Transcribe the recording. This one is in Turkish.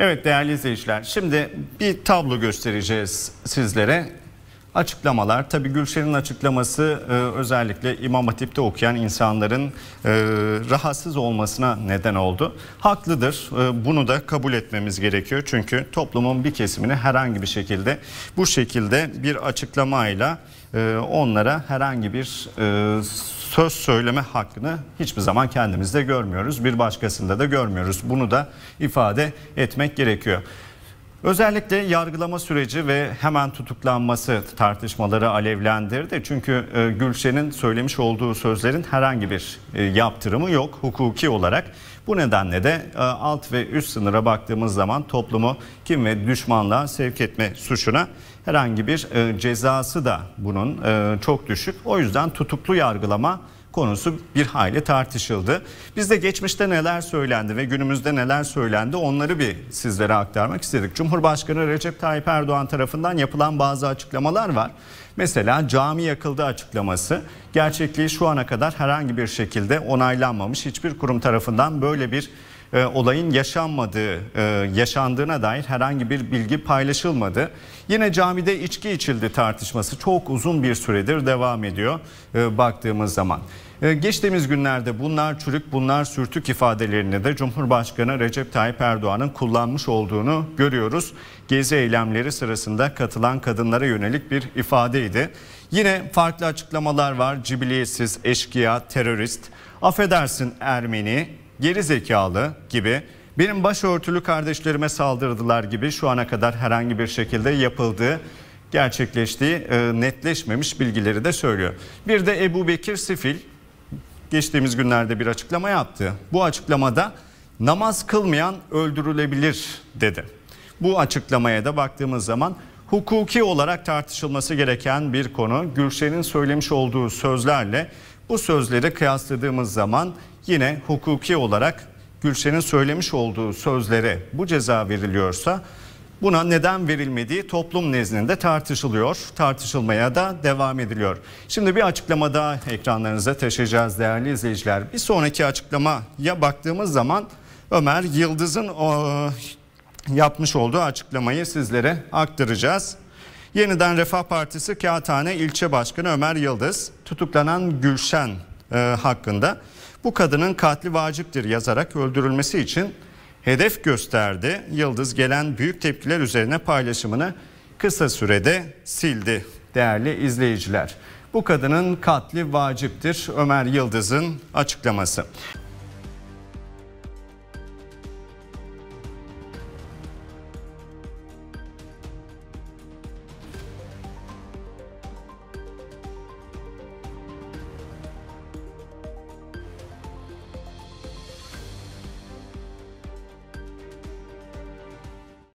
Evet değerli izleyiciler şimdi bir tablo göstereceğiz sizlere açıklamalar. Tabi Gülşen'in açıklaması e, özellikle İmam Hatip'te okuyan insanların e, rahatsız olmasına neden oldu. Haklıdır. E, bunu da kabul etmemiz gerekiyor. Çünkü toplumun bir kesimini herhangi bir şekilde bu şekilde bir açıklamayla e, onlara herhangi bir e, söz söyleme hakkını hiçbir zaman kendimizde görmüyoruz. Bir başkasında da görmüyoruz. Bunu da ifade etmek gerekiyor. Özellikle yargılama süreci ve hemen tutuklanması tartışmaları alevlendirdi. Çünkü e, Gülşen'in söylemiş olduğu sözlerin herhangi bir e, yaptırımı yok hukuki olarak. Bu nedenle de e, alt ve üst sınıra baktığımız zaman toplumu kim ve düşmanlığa sevk etme suçuna herhangi bir cezası da bunun çok düşük. O yüzden tutuklu yargılama konusu bir hayli tartışıldı. Bizde geçmişte neler söylendi ve günümüzde neler söylendi onları bir sizlere aktarmak istedik. Cumhurbaşkanı Recep Tayyip Erdoğan tarafından yapılan bazı açıklamalar var. Mesela cami yakıldı açıklaması gerçekliği şu ana kadar herhangi bir şekilde onaylanmamış. Hiçbir kurum tarafından böyle bir e, olayın yaşanmadığı, e, yaşandığına dair herhangi bir bilgi paylaşılmadı. Yine camide içki içildi tartışması çok uzun bir süredir devam ediyor e, baktığımız zaman. E, geçtiğimiz günlerde bunlar çürük, bunlar sürtük ifadelerini de Cumhurbaşkanı Recep Tayyip Erdoğan'ın kullanmış olduğunu görüyoruz. Gezi eylemleri sırasında katılan kadınlara yönelik bir ifadeydi. Yine farklı açıklamalar var. Cibiliyetsiz, eşkıya, terörist, affedersin Ermeni, geri zekalı gibi benim başörtülü kardeşlerime saldırdılar gibi şu ana kadar herhangi bir şekilde yapıldığı gerçekleştiği e, netleşmemiş bilgileri de söylüyor. Bir de Ebu Bekir Sifil geçtiğimiz günlerde bir açıklama yaptı. Bu açıklamada namaz kılmayan öldürülebilir dedi. Bu açıklamaya da baktığımız zaman hukuki olarak tartışılması gereken bir konu. Gülşen'in söylemiş olduğu sözlerle bu sözleri kıyasladığımız zaman yine hukuki olarak Gülşen'in söylemiş olduğu sözlere bu ceza veriliyorsa Buna neden verilmediği toplum nezdinde tartışılıyor, tartışılmaya da devam ediliyor. Şimdi bir açıklama daha ekranlarınıza taşıyacağız değerli izleyiciler. Bir sonraki açıklamaya baktığımız zaman Ömer Yıldız'ın yapmış olduğu açıklamayı sizlere aktaracağız. Yeniden Refah Partisi Kağıthane İlçe Başkanı Ömer Yıldız tutuklanan Gülşen e, hakkında bu kadının katli vaciptir yazarak öldürülmesi için hedef gösterdi. Yıldız gelen büyük tepkiler üzerine paylaşımını kısa sürede sildi değerli izleyiciler. Bu kadının katli vaciptir Ömer Yıldız'ın açıklaması.